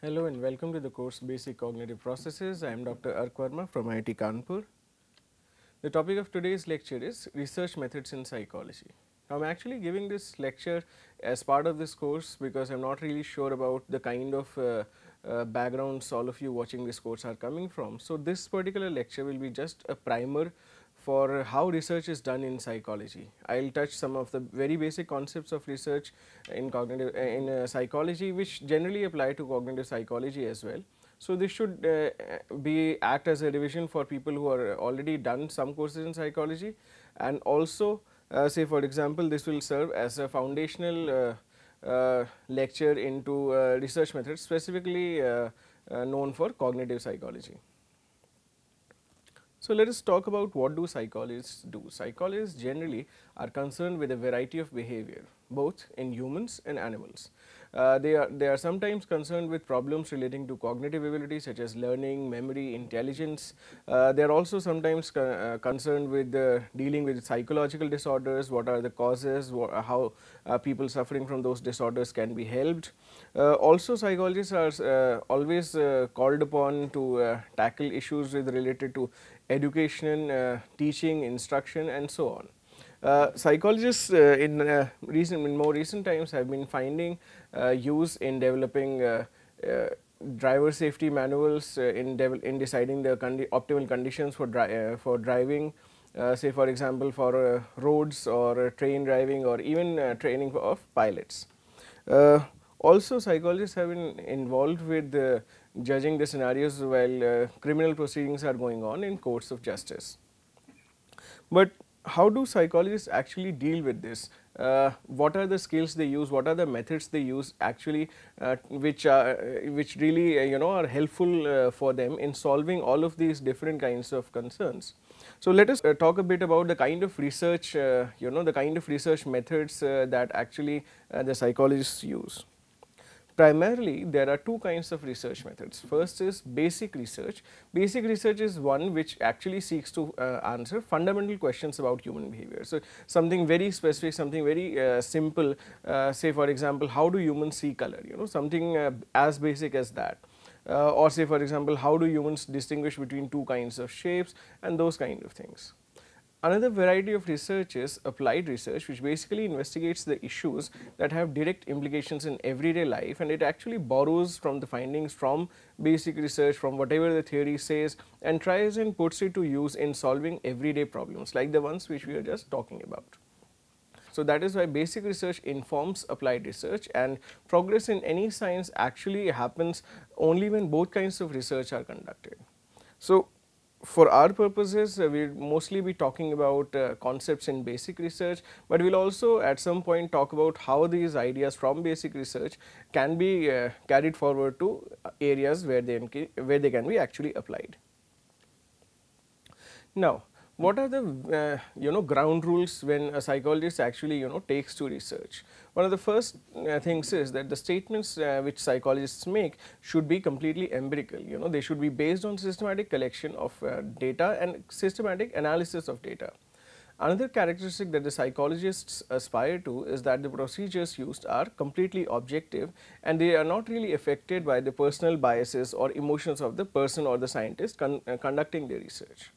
Hello and welcome to the course Basic Cognitive Processes. I am Dr. Ark from IIT Kanpur. The topic of today's lecture is research methods in psychology. Now, I am actually giving this lecture as part of this course because I am not really sure about the kind of uh, uh, backgrounds all of you watching this course are coming from. So, this particular lecture will be just a primer for how research is done in psychology. I will touch some of the very basic concepts of research in cognitive uh, in uh, psychology which generally apply to cognitive psychology as well. So, this should uh, be act as a revision for people who are already done some courses in psychology and also uh, say for example, this will serve as a foundational uh, uh, lecture into uh, research methods specifically uh, known for cognitive psychology. So, let us talk about what do psychologists do. Psychologists generally are concerned with a variety of behavior both in humans and animals. Uh, they, are, they are sometimes concerned with problems relating to cognitive ability such as learning, memory, intelligence. Uh, they are also sometimes con uh, concerned with uh, dealing with psychological disorders, what are the causes, how uh, people suffering from those disorders can be helped. also psychologists are always called upon to tackle issues with related to education, teaching, instruction and so on. Uh, psychologists uh, in uh, recent, in more recent times have been finding use in developing driver safety manuals in, in deciding the condi optimal conditions for, dri for driving. Uh, say for example for uh, roads or uh, train driving or even training of pilots. also psychologists have been involved with judging the scenarios while criminal proceedings are going on in courts of justice. But how do psychologists actually deal with this? Uh, what are the skills they use? What are the methods they use actually, uh, which are uh, which really uh, you know are helpful uh, for them in solving all of these different kinds of concerns? So let us uh, talk a bit about the kind of research you know the kind of research methods that actually the psychologists use. Primarily, there are two kinds of research methods. First is basic research. Basic research is one which actually seeks to uh, answer fundamental questions about human behavior. So, something very specific, something very uh, simple, uh, say for example, how do humans see color, you know, something uh, as basic as that. Uh, or say for example, how do humans distinguish between two kinds of shapes and those kind of things. Another variety of research is applied research, which basically investigates the issues that have direct implications in everyday life and it actually borrows from the findings from basic research, from whatever the theory says and tries and puts it to use in solving everyday problems like the ones which we are just talking about. So that is why basic research informs applied research and progress in any science actually happens only when both kinds of research are conducted. So for our purposes, uh, we'll mostly be talking about uh, concepts in basic research, but we'll also at some point talk about how these ideas from basic research can be uh, carried forward to uh, areas where they, where they can be actually applied. Now, what are the uh, you know ground rules when a psychologist actually you know takes to research? One of the first uh, things is that the statements uh, which psychologists make should be completely empirical, you know, they should be based on systematic collection of uh, data and systematic analysis of data. Another characteristic that the psychologists aspire to is that the procedures used are completely objective and they are not really affected by the personal biases or emotions of the person or the scientist con uh, conducting the research.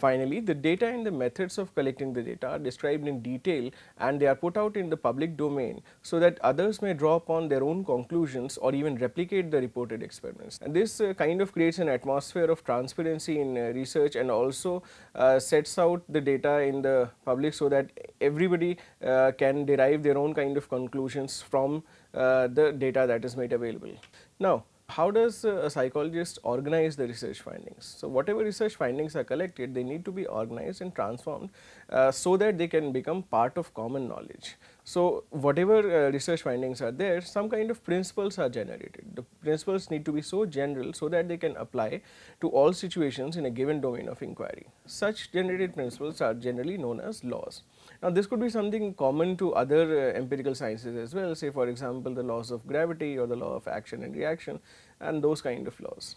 Finally, the data and the methods of collecting the data are described in detail and they are put out in the public domain so that others may draw upon their own conclusions or even replicate the reported experiments. And this uh, kind of creates an atmosphere of transparency in uh, research and also uh, sets out the data in the public so that everybody uh, can derive their own kind of conclusions from uh, the data that is made available. Now, how does a psychologist organize the research findings? So, whatever research findings are collected, they need to be organized and transformed uh, so that they can become part of common knowledge. So, whatever uh, research findings are there, some kind of principles are generated. The principles need to be so general so that they can apply to all situations in a given domain of inquiry. Such generated principles are generally known as laws. Now, this could be something common to other uh, empirical sciences as well, say for example, the laws of gravity or the law of action and reaction and those kind of laws.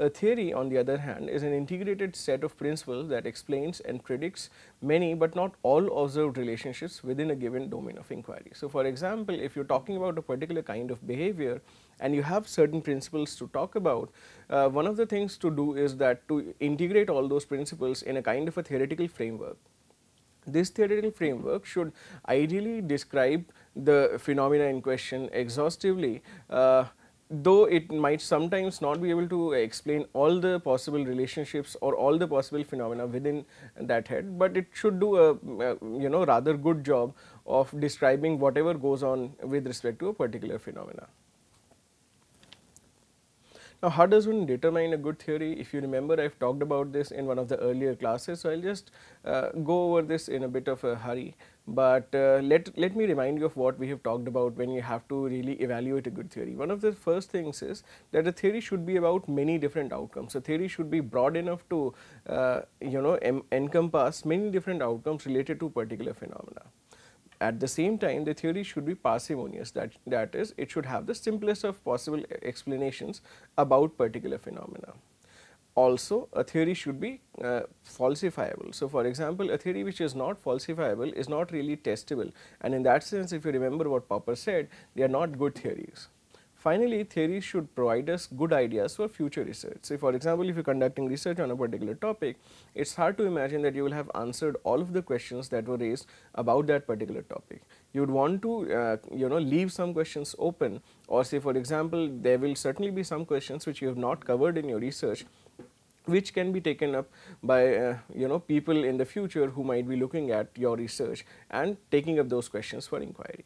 A theory, on the other hand, is an integrated set of principles that explains and predicts many but not all observed relationships within a given domain of inquiry. So, for example, if you are talking about a particular kind of behavior and you have certain principles to talk about, uh, one of the things to do is that to integrate all those principles in a kind of a theoretical framework. This theoretical framework should ideally describe the phenomena in question exhaustively uh, though it might sometimes not be able to explain all the possible relationships or all the possible phenomena within that head, but it should do a, you know rather good job of describing whatever goes on with respect to a particular phenomena. Now how does one determine a good theory? If you remember I have talked about this in one of the earlier classes, so I will just uh, go over this in a bit of a hurry. But uh, let, let me remind you of what we have talked about when you have to really evaluate a good theory. One of the first things is that a theory should be about many different outcomes. A theory should be broad enough to uh, you know encompass many different outcomes related to particular phenomena. At the same time, the theory should be parsimonious, that, that is, it should have the simplest of possible explanations about particular phenomena. Also, a theory should be uh, falsifiable. So, for example, a theory which is not falsifiable is not really testable and in that sense, if you remember what Popper said, they are not good theories. Finally, theories should provide us good ideas for future research. So, for example, if you are conducting research on a particular topic, it is hard to imagine that you will have answered all of the questions that were raised about that particular topic. You would want to uh, you know leave some questions open or say for example, there will certainly be some questions which you have not covered in your research which can be taken up by uh, you know people in the future who might be looking at your research and taking up those questions for inquiry.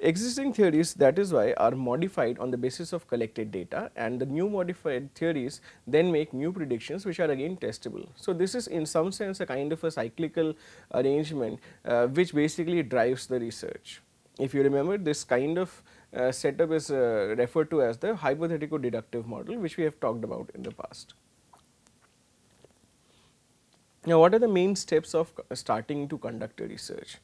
Existing theories that is why are modified on the basis of collected data and the new modified theories then make new predictions which are again testable. So, this is in some sense a kind of a cyclical arrangement uh, which basically drives the research. If you remember this kind of uh, setup is uh, referred to as the hypothetical deductive model which we have talked about in the past. Now, what are the main steps of starting to conduct a research?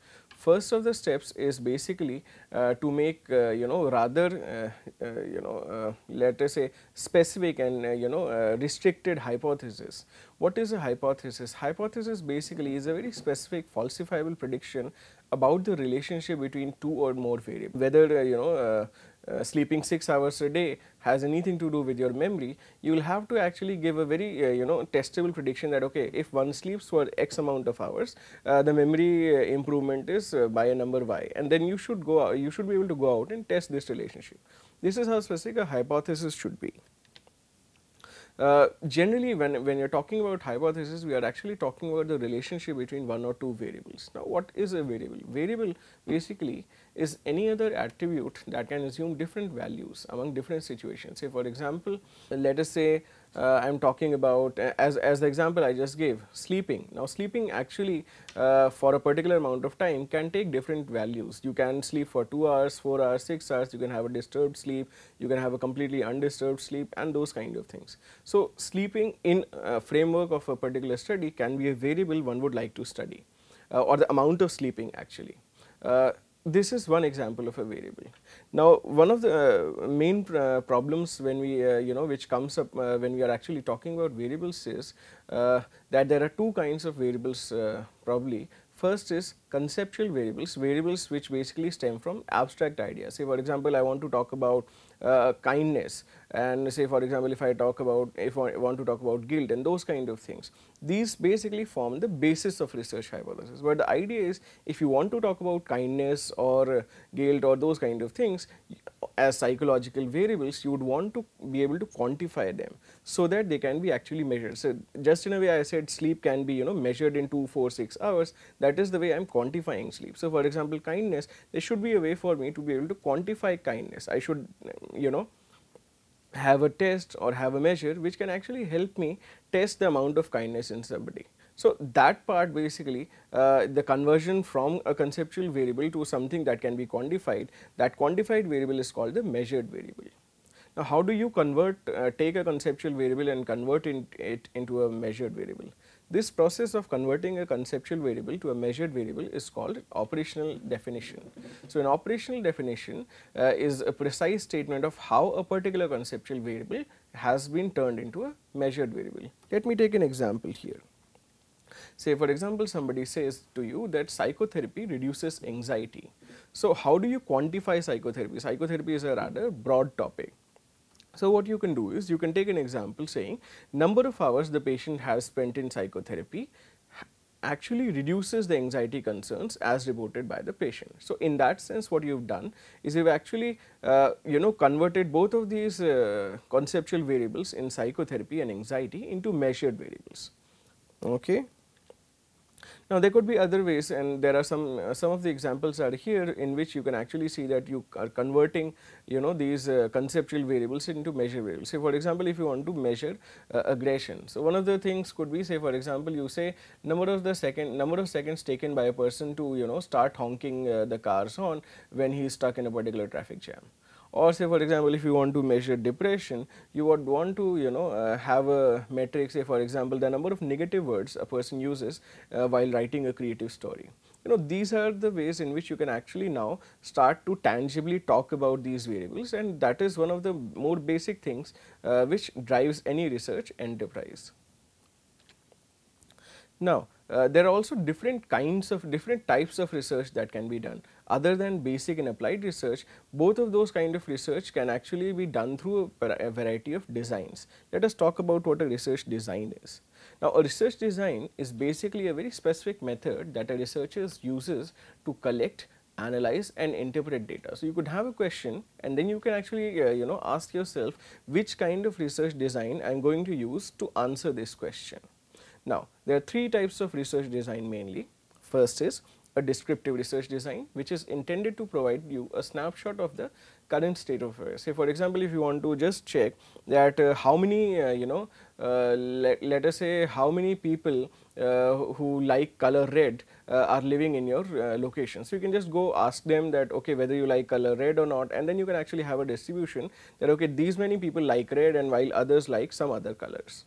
First of the steps is basically uh, to make uh, you know rather uh, uh, you know uh, let us say specific and you know restricted hypothesis. What is a hypothesis? Hypothesis basically is a very specific falsifiable prediction about the relationship between two or more variables, whether you know uh, sleeping 6 hours a day has anything to do with your memory, you will have to actually give a very uh, you know testable prediction that okay if one sleeps for x amount of hours, uh, the memory uh, improvement is uh, by a number y and then you should go out, you should be able to go out and test this relationship. This is how specific a hypothesis should be. Uh, generally, when, when you are talking about hypothesis, we are actually talking about the relationship between one or two variables. Now, what is a variable? Variable basically is any other attribute that can assume different values among different situations. Say, for example, let us say uh, I am talking about as, as the example I just gave sleeping. Now sleeping actually uh, for a particular amount of time can take different values. You can sleep for 2 hours, 4 hours, 6 hours, you can have a disturbed sleep, you can have a completely undisturbed sleep and those kind of things. So sleeping in a framework of a particular study can be a variable one would like to study uh, or the amount of sleeping actually. Uh, this is one example of a variable. Now, one of the uh, main uh, problems when we, uh, you know, which comes up uh, when we are actually talking about variables is uh, that there are two kinds of variables probably. First is conceptual variables, variables which basically stem from abstract ideas. Say for example, I want to talk about kindness and say for example, if I talk about, if I want to talk about guilt and those kind of things these basically form the basis of research hypothesis. But the idea is if you want to talk about kindness or guilt or those kind of things as psychological variables, you would want to be able to quantify them so that they can be actually measured. So, just in a way I said sleep can be you know measured in 2, 4, 6 hours that is the way I am quantifying sleep. So, for example kindness there should be a way for me to be able to quantify kindness. I should you know have a test or have a measure which can actually help me test the amount of kindness in somebody. So, that part basically uh, the conversion from a conceptual variable to something that can be quantified that quantified variable is called the measured variable. Now, how do you convert uh, take a conceptual variable and convert in, it into a measured variable? This process of converting a conceptual variable to a measured variable is called operational definition. So, an operational definition uh, is a precise statement of how a particular conceptual variable has been turned into a measured variable. Let me take an example here. Say for example, somebody says to you that psychotherapy reduces anxiety. So, how do you quantify psychotherapy? Psychotherapy is a rather broad topic. So what you can do is you can take an example saying number of hours the patient has spent in psychotherapy actually reduces the anxiety concerns as reported by the patient. So in that sense what you've done is you've actually uh, you know converted both of these uh, conceptual variables in psychotherapy and anxiety into measured variables. Okay. Now, there could be other ways and there are some uh, some of the examples are here in which you can actually see that you are converting you know these uh, conceptual variables into measure variables. Say for example, if you want to measure uh, aggression. So, one of the things could be say for example, you say number of the second number of seconds taken by a person to you know start honking uh, the car's on when he is stuck in a particular traffic jam or say for example, if you want to measure depression, you would want to you know uh, have a metric say for example, the number of negative words a person uses uh, while writing a creative story. You know these are the ways in which you can actually now start to tangibly talk about these variables and that is one of the more basic things uh, which drives any research enterprise. Now, uh, there are also different kinds of different types of research that can be done other than basic and applied research, both of those kind of research can actually be done through a variety of designs. Let us talk about what a research design is. Now, a research design is basically a very specific method that a researcher uses to collect, analyze and interpret data. So, you could have a question and then you can actually uh, you know ask yourself which kind of research design I am going to use to answer this question. Now, there are three types of research design mainly. First is a descriptive research design which is intended to provide you a snapshot of the current state of affairs. Say for example, if you want to just check that uh, how many uh, you know uh, let, let us say how many people uh, who like color red uh, are living in your uh, location. So, you can just go ask them that okay whether you like color red or not and then you can actually have a distribution that okay these many people like red and while others like some other colors.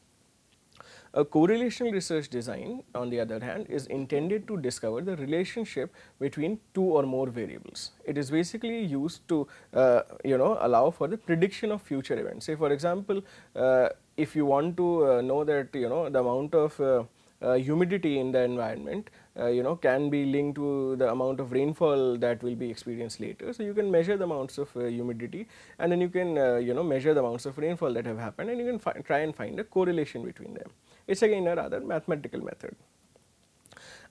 A correlational research design on the other hand is intended to discover the relationship between two or more variables. It is basically used to uh, you know allow for the prediction of future events. Say for example, uh, if you want to uh, know that you know the amount of uh, uh, humidity in the environment uh, you know can be linked to the amount of rainfall that will be experienced later. So, you can measure the amounts of humidity and then you can you know measure the amounts of rainfall that have happened and you can try and find a correlation between them. It is again a rather mathematical method.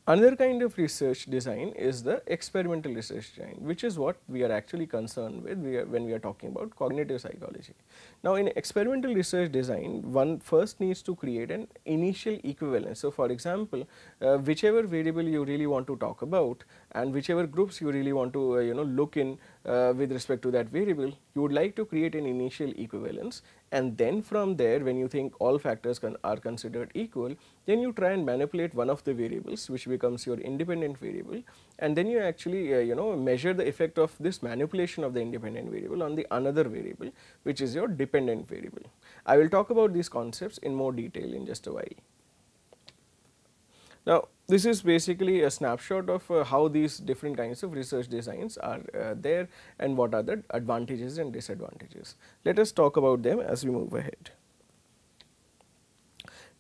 Another kind of research design is the experimental research design which is what we are actually concerned with we when we are talking about cognitive psychology. Now in experimental research design one first needs to create an initial equivalence. So for example, uh, whichever variable you really want to talk about and whichever groups you really want to uh, you know look in uh, with respect to that variable, you would like to create an initial equivalence and then from there when you think all factors are considered equal, then you try and manipulate one of the variables which becomes your independent variable and then you actually uh, you know measure the effect of this manipulation of the independent variable on the another variable which is your dependent variable. I will talk about these concepts in more detail in just a while. Now, this is basically a snapshot of uh, how these different kinds of research designs are uh, there and what are the advantages and disadvantages. Let us talk about them as we move ahead.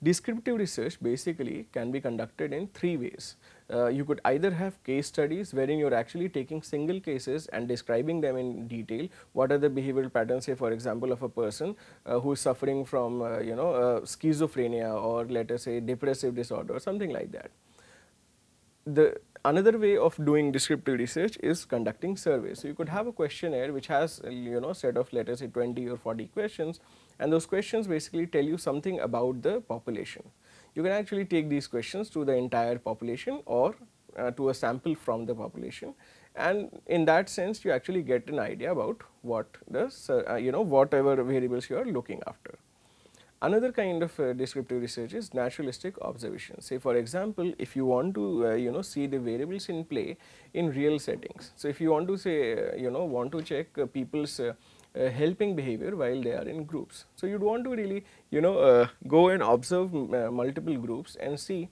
Descriptive research basically can be conducted in three ways. Uh, you could either have case studies wherein you are actually taking single cases and describing them in detail. What are the behavioral patterns say for example of a person uh, who is suffering from uh, you know uh, schizophrenia or let us say depressive disorder or something like that. The another way of doing descriptive research is conducting surveys. So you could have a questionnaire which has you know set of let us say 20 or 40 questions and those questions basically tell you something about the population. You can actually take these questions to the entire population or uh, to a sample from the population and in that sense you actually get an idea about what the uh, you know whatever variables you are looking after. Another kind of uh, descriptive research is naturalistic observation. Say for example, if you want to uh, you know see the variables in play in real settings. So, if you want to say uh, you know want to check uh, people's uh, uh, helping behavior while they are in groups. So, you would want to really you know uh, go and observe uh, multiple groups and see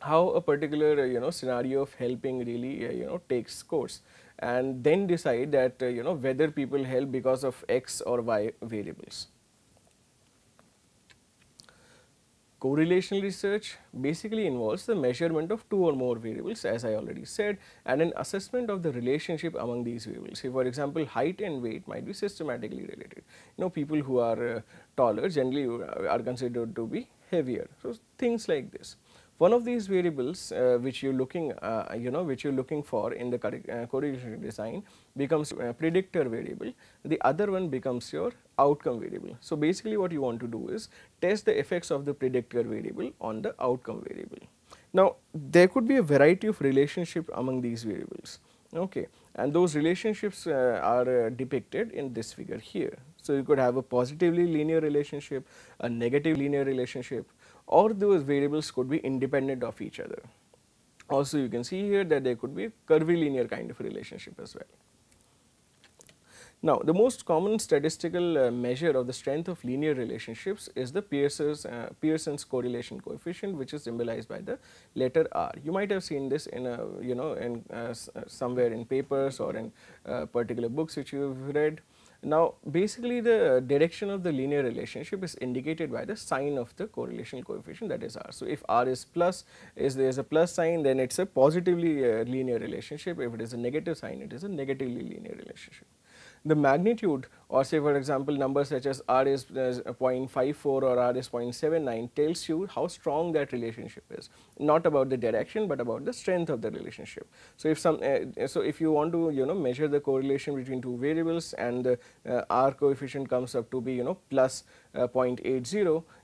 how a particular uh, you know scenario of helping really uh, you know takes course and then decide that uh, you know whether people help because of x or y variables. Correlation research basically involves the measurement of two or more variables as I already said and an assessment of the relationship among these variables. Say for example, height and weight might be systematically related. You know people who are uh, taller generally uh, are considered to be heavier. So, things like this. One of these variables uh, which you are looking uh, you know which you are looking for in the uh, correlation design becomes predictor variable, the other one becomes your outcome variable. So, basically what you want to do is test the effects of the predictor variable on the outcome variable. Now, there could be a variety of relationship among these variables okay and those relationships uh, are uh, depicted in this figure here. So, you could have a positively linear relationship, a negative linear relationship or those variables could be independent of each other. Also you can see here that there could be a curvilinear kind of relationship as well. Now, the most common statistical uh, measure of the strength of linear relationships is the Pearson's, uh, Pearson's correlation coefficient, which is symbolized by the letter R. You might have seen this in a, you know, in uh, uh somewhere in papers or in uh, particular books which you have read. Now, basically the direction of the linear relationship is indicated by the sign of the correlation coefficient that is R. So, if R is plus, is there is a plus sign then it is a positively uh, linear relationship, if it is a negative sign it is a negatively linear relationship the magnitude or say for example numbers such as R is uh, 0.54 or R is 0.79 tells you how strong that relationship is, not about the direction but about the strength of the relationship. So if some, uh, so if you want to you know measure the correlation between two variables and the uh, R coefficient comes up to be you know plus, uh, 0.80,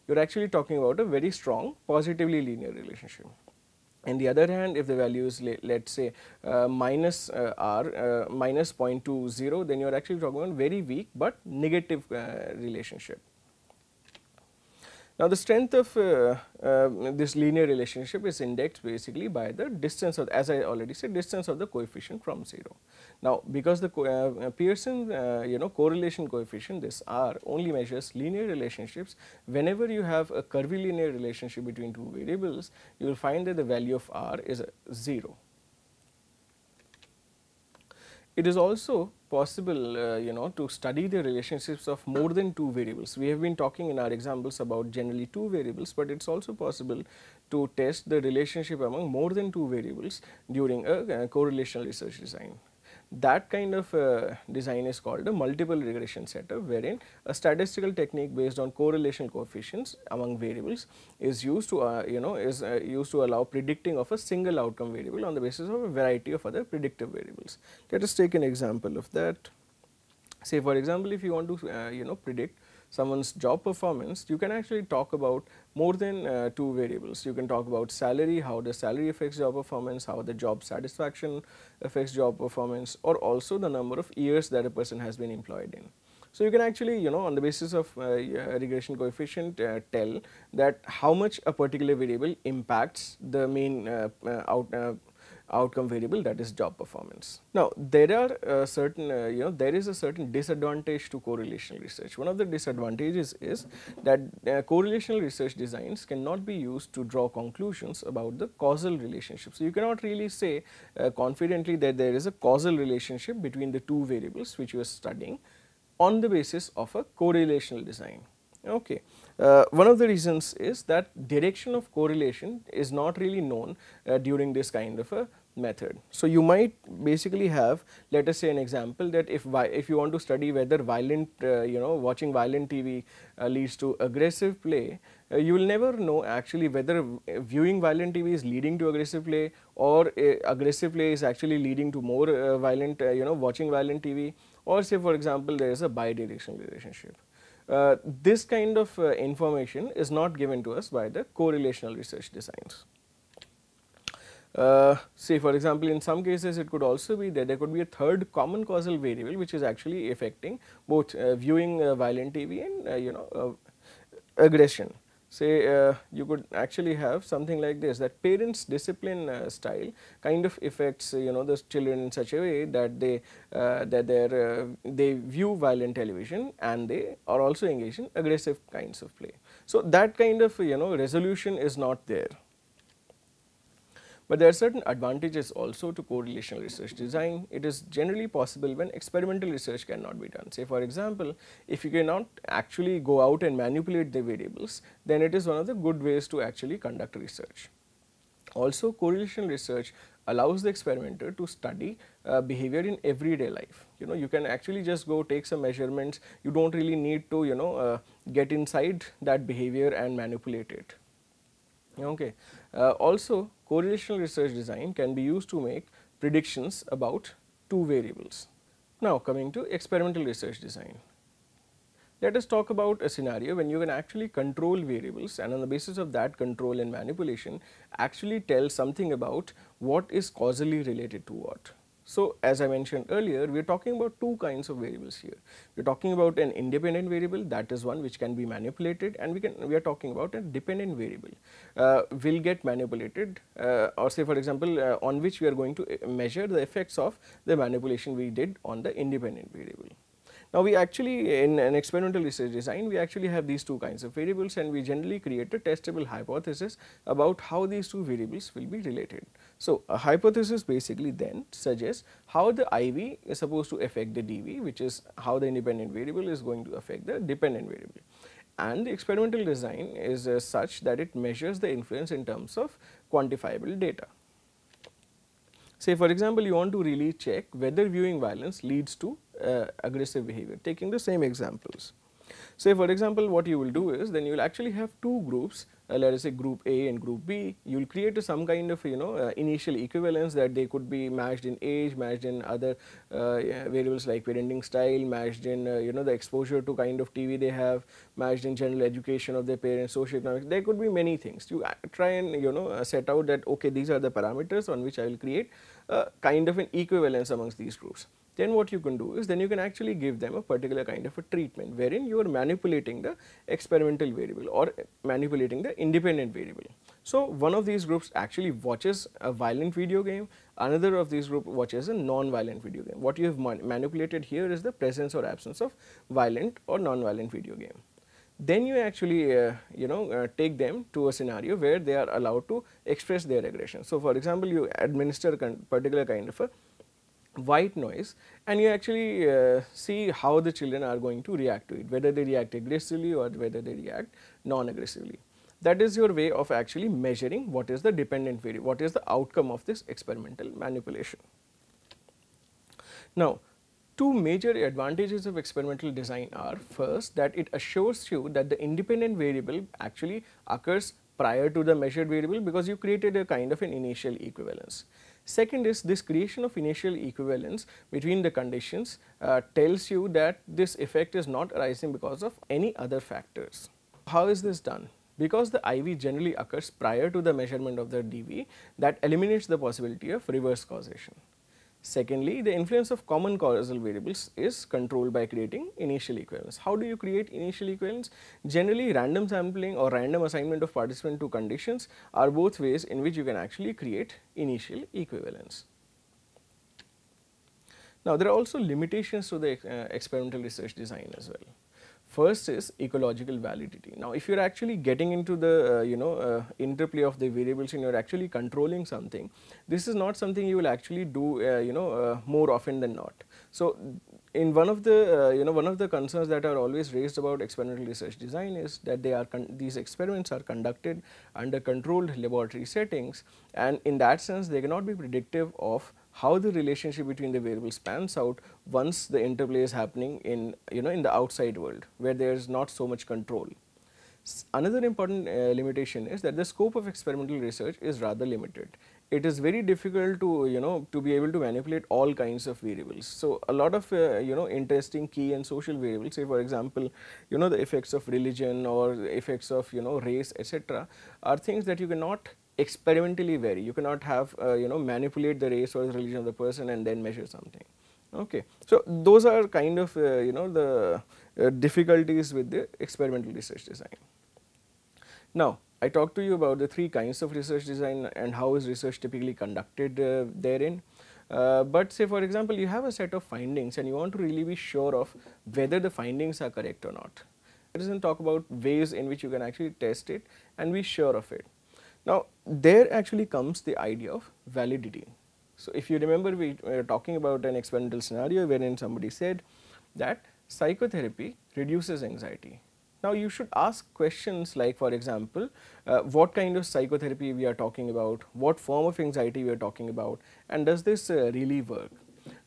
you are actually talking about a very strong positively linear relationship. On the other hand, if the value is let us say uh, minus uh, r uh, minus 0.20, then you are actually talking about very weak but negative uh, relationship. Now, the strength of uh, uh, this linear relationship is indexed basically by the distance of as I already said distance of the coefficient from 0. Now, because the uh, uh Pearson uh, you know correlation coefficient this R only measures linear relationships whenever you have a curvilinear relationship between two variables you will find that the value of R is uh, 0 it is also possible, uh, you know, to study the relationships of more than two variables. We have been talking in our examples about generally two variables, but it's also possible to test the relationship among more than two variables during a, a uh, correlational research design that kind of uh, design is called a multiple regression setup wherein a statistical technique based on correlation coefficients among variables is used to uh, you know is uh, used to allow predicting of a single outcome variable on the basis of a variety of other predictive variables. Let us take an example of that. Say for example, if you want to uh, you know predict someone's job performance, you can actually talk about more than uh, two variables. You can talk about salary, how the salary affects job performance, how the job satisfaction affects job performance, or also the number of years that a person has been employed in. So you can actually, you know, on the basis of uh, regression coefficient uh, tell that how much a particular variable impacts the main uh, uh, out, uh, outcome variable that is job performance. Now there are uh, certain uh, you know there is a certain disadvantage to correlational research. One of the disadvantages is that uh, correlational research designs cannot be used to draw conclusions about the causal relationship. So you cannot really say uh, confidently that there is a causal relationship between the two variables which you are studying on the basis of a correlational design. Okay. Uh, one of the reasons is that direction of correlation is not really known uh, during this kind of a method. So, you might basically have let us say an example that if if you want to study whether violent uh, you know watching violent TV uh, leads to aggressive play, uh, you will never know actually whether viewing violent TV is leading to aggressive play or uh, aggressive play is actually leading to more uh, violent uh, you know watching violent TV or say for example there is a bidirectional relationship. this kind of information is not given to us by the correlational research designs. Uh, say for example, in some cases it could also be that there could be a third common causal variable which is actually affecting both uh, viewing uh, violent TV and uh, you know uh, aggression. Say you could actually have something like this that parents discipline style kind of affects you know the children in such a way that they that their they view violent television and they are also engaged in aggressive kinds of play. So that kind of you know resolution is not there. But there are certain advantages also to correlational research design. It is generally possible when experimental research cannot be done. Say for example, if you cannot actually go out and manipulate the variables, then it is one of the good ways to actually conduct research. Also correlational research allows the experimenter to study uh, behavior in everyday life. You know, you can actually just go take some measurements, you do not really need to, you know, uh, get inside that behavior and manipulate it. Okay. Uh, also, correlational research design can be used to make predictions about two variables. Now coming to experimental research design. Let us talk about a scenario when you can actually control variables and on the basis of that control and manipulation actually tell something about what is causally related to what. So, as I mentioned earlier, we are talking about two kinds of variables here. We are talking about an independent variable that is one which can be manipulated and we can we are talking about a dependent variable uh, will get manipulated uh, or say for example, uh, on which we are going to uh, measure the effects of the manipulation we did on the independent variable. Now we actually in an experimental research design we actually have these two kinds of variables and we generally create a testable hypothesis about how these two variables will be related. So a hypothesis basically then suggests how the IV is supposed to affect the DV which is how the independent variable is going to affect the dependent variable and the experimental design is uh, such that it measures the influence in terms of quantifiable data. Say for example, you want to really check whether viewing violence leads to uh, aggressive behavior taking the same examples. Say for example, what you will do is then you will actually have two groups uh, let us say group A and group B you will create some kind of you know uh, initial equivalence that they could be matched in age, matched in other uh, variables like parenting style, matched in uh, you know the exposure to kind of TV they have, matched in general education of their parents, socioeconomics there could be many things You uh, try and you know set out that okay these are the parameters on which I will create kind of an equivalence amongst these groups then what you can do is then you can actually give them a particular kind of a treatment wherein you are manipulating the experimental variable or manipulating the independent variable. So, one of these groups actually watches a violent video game, another of these group watches a non-violent video game. What you have man manipulated here is the presence or absence of violent or non-violent video game. Then you actually uh, you know uh, take them to a scenario where they are allowed to express their aggression. So, for example, you administer a particular kind of a white noise and you actually uh, see how the children are going to react to it, whether they react aggressively or whether they react non-aggressively. That is your way of actually measuring what is the dependent variable, what is the outcome of this experimental manipulation. Now, two major advantages of experimental design are first that it assures you that the independent variable actually occurs prior to the measured variable because you created a kind of an initial equivalence. Second is this creation of initial equivalence between the conditions uh, tells you that this effect is not arising because of any other factors. How is this done? Because the IV generally occurs prior to the measurement of the dV that eliminates the possibility of reverse causation. Secondly, the influence of common causal variables is controlled by creating initial equivalence. How do you create initial equivalence? Generally, random sampling or random assignment of participant to conditions are both ways in which you can actually create initial equivalence. Now, there are also limitations to the uh, experimental research design as well. First is ecological validity. Now, if you're actually getting into the, uh, you know, uh, interplay of the variables and you're actually controlling something, this is not something you will actually do, uh, you know, uh, more often than not. So, in one of the, uh, you know, one of the concerns that are always raised about experimental research design is that they are, these experiments are conducted under controlled laboratory settings and in that sense they cannot be predictive of how the relationship between the variables pans out once the interplay is happening in you know in the outside world where there is not so much control. S another important uh, limitation is that the scope of experimental research is rather limited. It is very difficult to you know to be able to manipulate all kinds of variables. So a lot of uh, you know interesting key and social variables, say for example, you know the effects of religion or effects of you know race etc., are things that you cannot experimentally vary. You cannot have, uh, you know, manipulate the race or the religion of the person and then measure something. Okay. So, those are kind of, uh, you know, the uh, difficulties with the experimental research design. Now, I talked to you about the three kinds of research design and how is research typically conducted uh, therein. Uh, but say for example, you have a set of findings and you want to really be sure of whether the findings are correct or not. Let us then talk about ways in which you can actually test it and be sure of it. Now, there actually comes the idea of validity. So, if you remember we were uh, talking about an experimental scenario wherein somebody said that psychotherapy reduces anxiety. Now, you should ask questions like for example, uh, what kind of psychotherapy we are talking about, what form of anxiety we are talking about and does this uh, really work.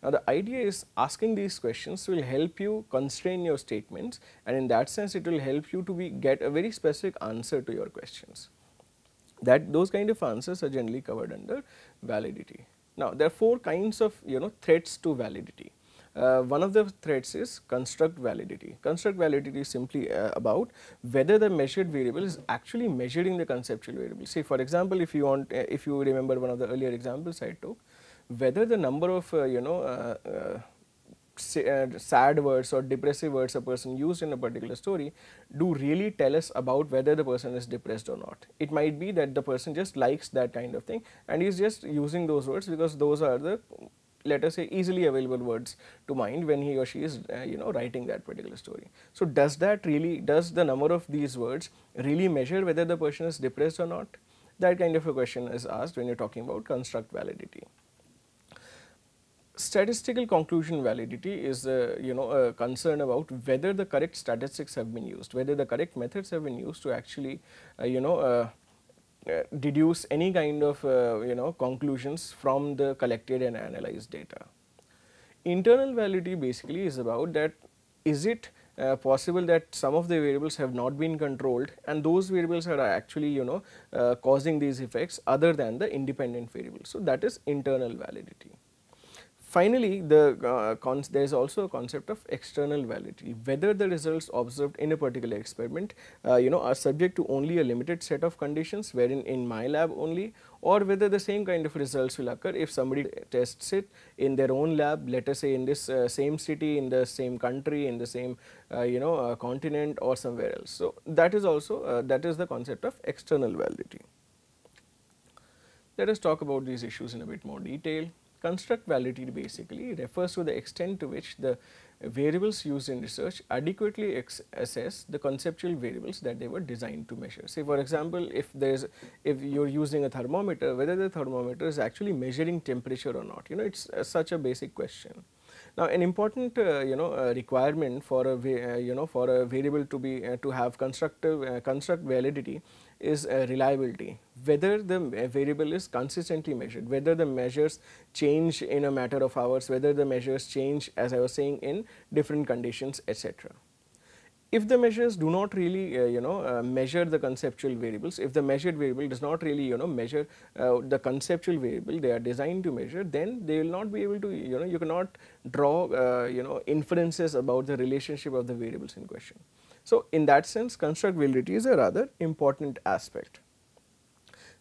Now, the idea is asking these questions will help you constrain your statements and in that sense it will help you to be get a very specific answer to your questions that those kind of answers are generally covered under validity. Now, there are four kinds of you know threats to validity. Uh, one of the threats is construct validity. Construct validity is simply uh, about whether the measured variable is actually measuring the conceptual variable. Say for example, if you want, uh, if you remember one of the earlier examples I took, whether the number of uh, you know uh, uh, uh, sad words or depressive words a person used in a particular story do really tell us about whether the person is depressed or not. It might be that the person just likes that kind of thing and is just using those words because those are the let us say easily available words to mind when he or she is uh, you know writing that particular story. So does that really does the number of these words really measure whether the person is depressed or not? That kind of a question is asked when you're talking about construct validity statistical conclusion validity is uh, you know a uh, concern about whether the correct statistics have been used, whether the correct methods have been used to actually uh, you know uh, uh, deduce any kind of you know conclusions from the collected and analyzed data. Internal validity basically is about that is it uh, possible that some of the variables have not been controlled and those variables are actually you know uh, causing these effects other than the independent variables. So, that is internal validity. Finally, the, uh, there is also a concept of external validity, whether the results observed in a particular experiment uh, you know are subject to only a limited set of conditions wherein in my lab only or whether the same kind of results will occur if somebody tests it in their own lab, let us say in this uh, same city, in the same country, in the same uh, you know uh, continent or somewhere else. So, that is also uh, that is the concept of external validity. Let us talk about these issues in a bit more detail construct validity basically refers to the extent to which the variables used in research adequately assess the conceptual variables that they were designed to measure. Say for example, if there is if you are using a thermometer, whether the thermometer is actually measuring temperature or not, you know it is uh, such a basic question. Now, an important uh, you know uh, requirement for a uh, you know for a variable to be to have constructive construct validity is reliability whether the variable is consistently measured, whether the measures change in a matter of hours, whether the measures change as I was saying in different conditions etc if the measures do not really uh, you know uh, measure the conceptual variables if the measured variable does not really you know measure uh, the conceptual variable they are designed to measure then they will not be able to you know you cannot draw uh, you know inferences about the relationship of the variables in question so in that sense construct validity is a rather important aspect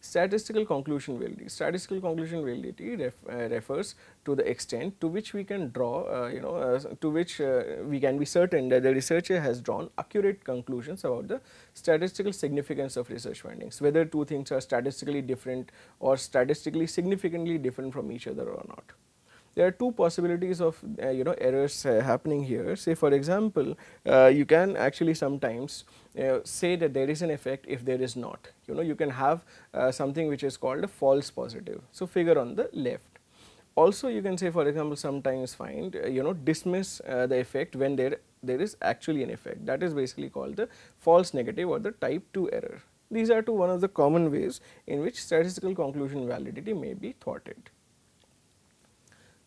Statistical conclusion validity. Statistical conclusion validity ref, uh, refers to the extent to which we can draw, uh, you know, uh, to which uh, we can be certain that the researcher has drawn accurate conclusions about the statistical significance of research findings, whether two things are statistically different or statistically significantly different from each other or not there are two possibilities of uh, you know errors uh, happening here say for example uh, you can actually sometimes uh, say that there is an effect if there is not. You know, you can have uh, something which is called a false positive. So, figure on the left. Also, you can say for example, sometimes find, uh, you know, dismiss uh, the effect when there, there is actually an effect. That is basically called the false negative or the type 2 error. These are two one of the common ways in which statistical conclusion validity may be thwarted.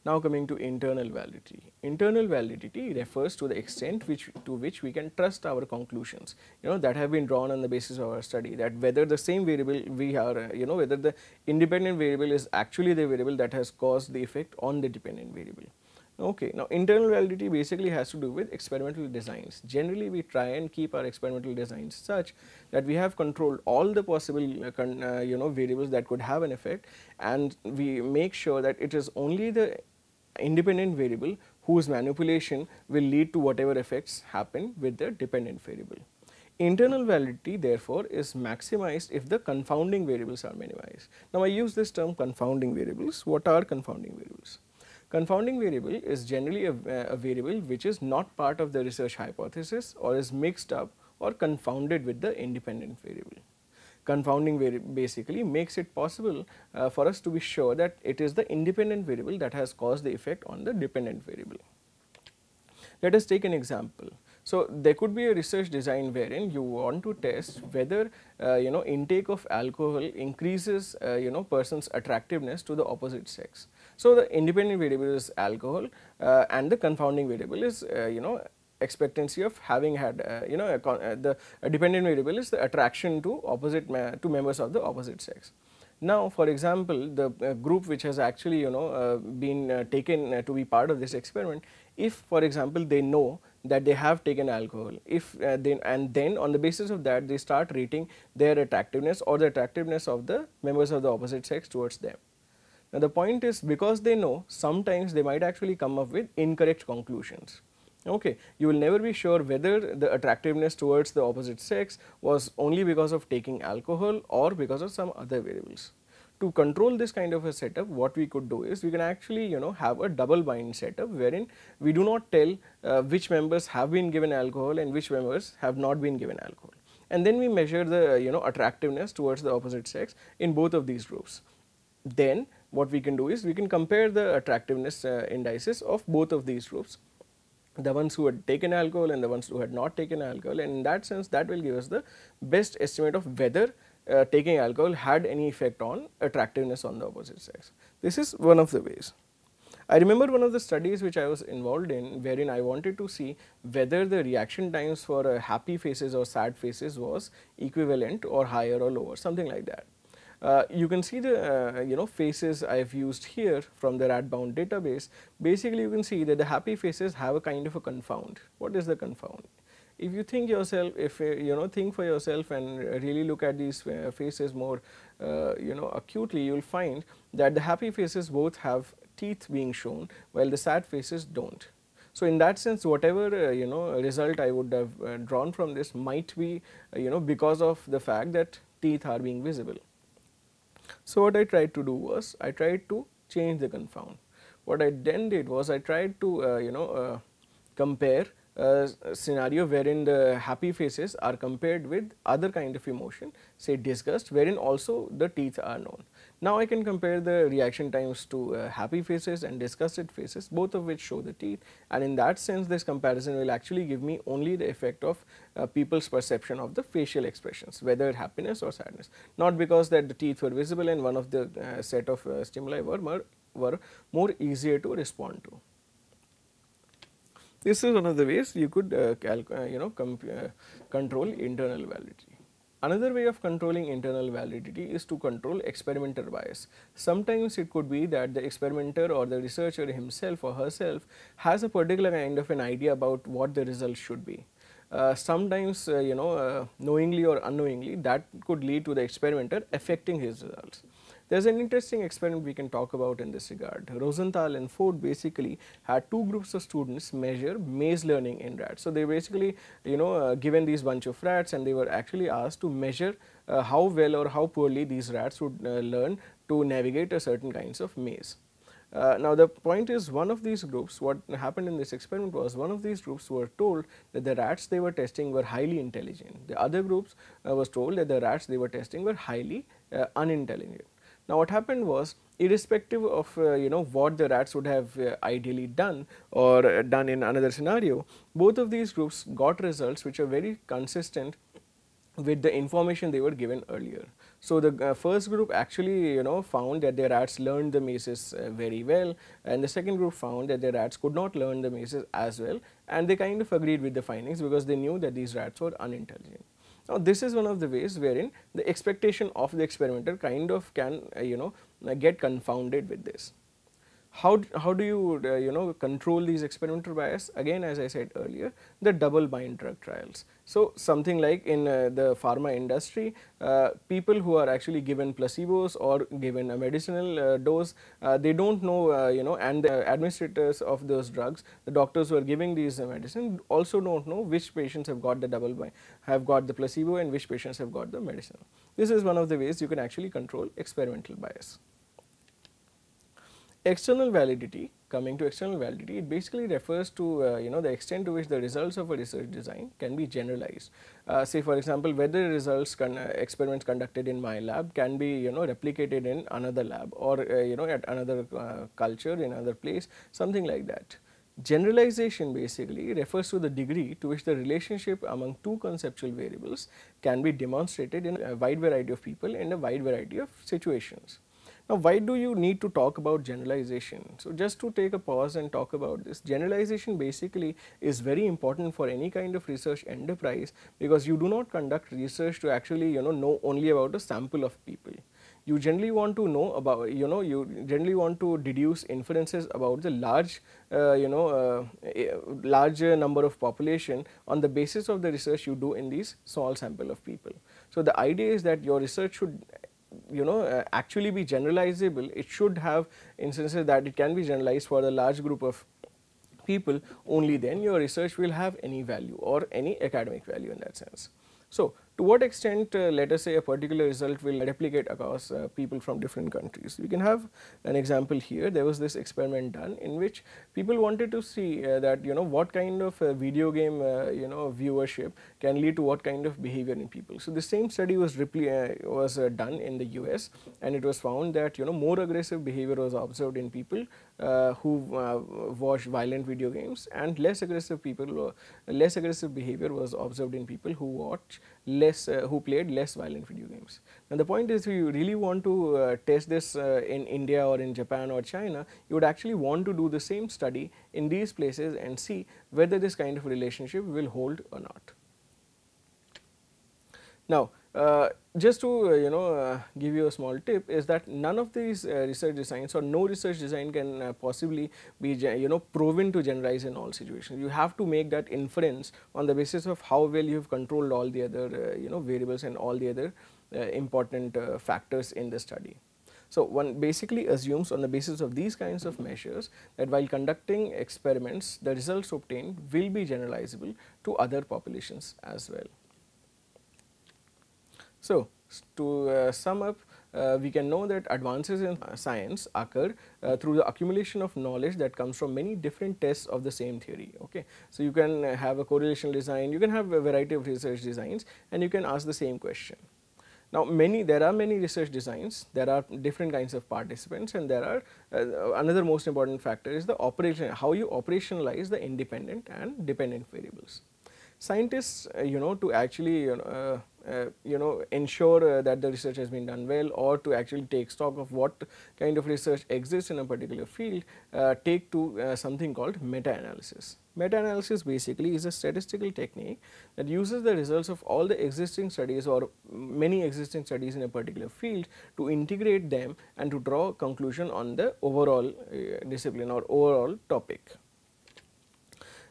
Now coming to internal validity. Internal validity refers to the extent which to which we can trust our conclusions, you know, that have been drawn on the basis of our study that whether the same variable we are, uh, you know, whether the independent variable is actually the variable that has caused the effect on the dependent variable. Okay, now internal validity basically has to do with experimental designs. Generally, we try and keep our experimental designs such that we have controlled all the possible uh, con, uh, you know variables that could have an effect, and we make sure that it is only the independent variable whose manipulation will lead to whatever effects happen with the dependent variable. Internal validity therefore is maximized if the confounding variables are minimized. Now I use this term confounding variables. What are confounding variables? Confounding variable is generally a, a variable which is not part of the research hypothesis or is mixed up or confounded with the independent variable confounding basically makes it possible uh, for us to be sure that it is the independent variable that has caused the effect on the dependent variable. Let us take an example. So, there could be a research design wherein you want to test whether uh, you know intake of alcohol increases uh, you know person's attractiveness to the opposite sex. So, the independent variable is alcohol uh, and the confounding variable is uh, you know expectancy of having had uh, you know uh, the dependent variable is the attraction to opposite to members of the opposite sex. Now, for example, the uh, group which has actually you know uh, been uh, taken uh, to be part of this experiment, if for example they know that they have taken alcohol, if then and then on the basis of that they start rating their attractiveness or the attractiveness of the members of the opposite sex towards them. Now, the point is because they know sometimes they might actually come up with incorrect conclusions okay you will never be sure whether the attractiveness towards the opposite sex was only because of taking alcohol or because of some other variables to control this kind of a setup what we could do is we can actually you know have a double bind setup wherein we do not tell uh, which members have been given alcohol and which members have not been given alcohol and then we measure the you know attractiveness towards the opposite sex in both of these groups then what we can do is we can compare the attractiveness uh, indices of both of these groups the ones who had taken alcohol and the ones who had not taken alcohol and in that sense that will give us the best estimate of whether uh, taking alcohol had any effect on attractiveness on the opposite sex. This is one of the ways. I remember one of the studies which I was involved in wherein I wanted to see whether the reaction times for uh, happy faces or sad faces was equivalent or higher or lower something like that. Uh, you can see the uh, you know faces I have used here from the Radbound database. Basically, you can see that the happy faces have a kind of a confound. What is the confound? If you think yourself, if uh, you know think for yourself and really look at these uh, faces more uh, you know acutely, you will find that the happy faces both have teeth being shown while the sad faces don't. So, in that sense whatever uh, you know result I would have uh, drawn from this might be uh, you know because of the fact that teeth are being visible. So, what I tried to do was I tried to change the confound. What I then did was I tried to uh, you know uh, compare a uh, scenario wherein the happy faces are compared with other kind of emotion say disgust wherein also the teeth are known. Now I can compare the reaction times to uh, happy faces and disgusted faces both of which show the teeth and in that sense this comparison will actually give me only the effect of uh, people's perception of the facial expressions whether happiness or sadness not because that the teeth were visible and one of the uh, set of uh, stimuli were more, were more easier to respond to. This is one of the ways you could uh, uh, you know control internal validity. Another way of controlling internal validity is to control experimenter bias. Sometimes it could be that the experimenter or the researcher himself or herself has a particular kind of an idea about what the result should be. Uh, sometimes uh, you know uh, knowingly or unknowingly that could lead to the experimenter affecting his results. There is an interesting experiment we can talk about in this regard. Rosenthal and Ford basically had two groups of students measure maze learning in rats. So, they basically you know uh, given these bunch of rats and they were actually asked to measure uh, how well or how poorly these rats would uh, learn to navigate a certain kinds of maze. Uh, now the point is one of these groups what happened in this experiment was one of these groups were told that the rats they were testing were highly intelligent. The other groups uh, was told that the rats they were testing were highly uh, unintelligent. Now what happened was irrespective of uh, you know what the rats would have uh, ideally done or uh, done in another scenario, both of these groups got results which are very consistent with the information they were given earlier. So the uh, first group actually you know found that their rats learned the mazes uh, very well and the second group found that their rats could not learn the mazes as well and they kind of agreed with the findings because they knew that these rats were unintelligent. Now, this is one of the ways wherein the expectation of the experimenter kind of can uh, you know get confounded with this how, how do you uh, you know control these experimental bias again as I said earlier the double blind drug trials. So, something like in uh, the pharma industry uh, people who are actually given placebos or given a medicinal uh, dose uh, they do not know uh, you know and the administrators of those drugs the doctors who are giving these medicine also do not know which patients have got the double blind have got the placebo and which patients have got the medicinal. This is one of the ways you can actually control experimental bias. External validity, coming to external validity, it basically refers to uh, you know the extent to which the results of a research design can be generalized. Uh, say for example, whether results con uh, experiments conducted in my lab can be you know replicated in another lab or uh, you know at another uh, culture in another place, something like that. Generalization basically refers to the degree to which the relationship among two conceptual variables can be demonstrated in a wide variety of people in a wide variety of situations. Now, why do you need to talk about generalization? So, just to take a pause and talk about this, generalization basically is very important for any kind of research enterprise because you do not conduct research to actually you know know only about a sample of people you generally want to know about you know you generally want to deduce inferences about the large uh, you know uh, eh, larger number of population on the basis of the research you do in these small sample of people. So, the idea is that your research should you know uh, actually be generalizable it should have instances that it can be generalized for a large group of people only then your research will have any value or any academic value in that sense. So, to what extent, uh, let us say, a particular result will replicate across uh, people from different countries. We can have an example here. There was this experiment done in which people wanted to see uh, that, you know, what kind of uh, video game, uh, you know, viewership can lead to what kind of behavior in people. So, the same study was, uh, was done in the US and it was found that, you know, more aggressive behavior was observed in people who watched violent video games and less aggressive people, less aggressive behavior was observed in people who watch less uh, who played less violent video games. Now the point is if you really want to uh, test this uh, in India or in Japan or China, you would actually want to do the same study in these places and see whether this kind of relationship will hold or not. Now uh, just to uh, you know uh, give you a small tip is that none of these uh, research designs or no research design can uh, possibly be you know proven to generalize in all situations. You have to make that inference on the basis of how well you have controlled all the other you know variables and all the other important factors in the study. So, one basically assumes on the basis of these kinds of measures that while conducting experiments the results obtained will be generalizable to other populations as well. So, to uh, sum up uh, we can know that advances in uh, science occur uh, through the accumulation of knowledge that comes from many different tests of the same theory. Okay, So, you can have a correlational design, you can have a variety of research designs and you can ask the same question. Now, many there are many research designs, there are different kinds of participants and there are uh, another most important factor is the operation, how you operationalize the independent and dependent variables. Scientists, uh, you know to actually you know, uh, uh, you know ensure uh, that the research has been done well or to actually take stock of what kind of research exists in a particular field uh, take to something called meta-analysis. Meta-analysis basically is a statistical technique that uses the results of all the existing studies or many existing studies in a particular field to integrate them and to draw a conclusion on the overall uh, discipline or overall topic.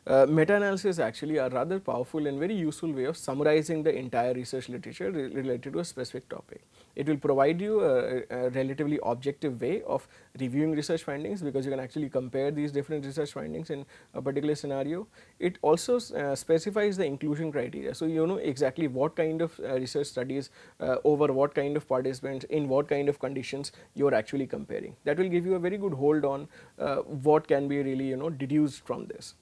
Uh, meta-analysis actually are rather powerful and very useful way of summarizing the entire research literature re related to a specific topic. It will provide you a, a, relatively objective way of reviewing research findings because you can actually compare these different research findings in a particular scenario. It also uh, specifies the inclusion criteria. So, you know exactly what kind of uh, research studies uh, over what kind of participants in what kind of conditions you are actually comparing. That will give you a very good hold on uh, what can be really you know deduced from this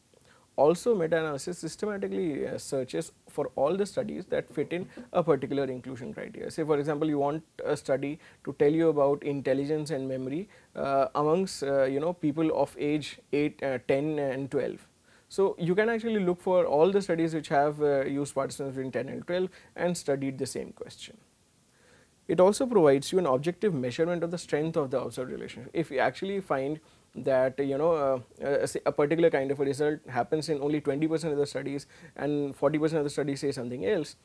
also meta-analysis systematically uh, searches for all the studies that fit in a particular inclusion criteria. Say for example, you want a study to tell you about intelligence and memory uh, amongst uh, you know people of age 8, uh, 10 and 12. So, you can actually look for all the studies which have uh, used participants between 10 and 12 and studied the same question. It also provides you an objective measurement of the strength of the observed relationship. If you actually find that you know uh, uh a particular kind of a result happens in only 20% of the studies and 40% of the studies say something else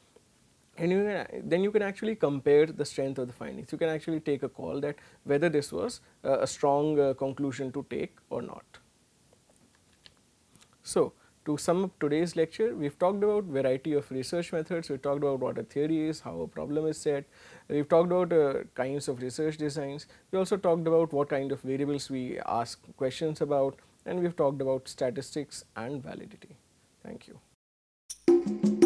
and you can, then you can actually compare the strength of the findings you can actually take a call that whether this was uh, a strong uh, conclusion to take or not so to sum up today's lecture, we have talked about variety of research methods, we talked about what a theory is, how a problem is set, we have talked about uh, kinds of research designs, we also talked about what kind of variables we ask questions about and we have talked about statistics and validity. Thank you.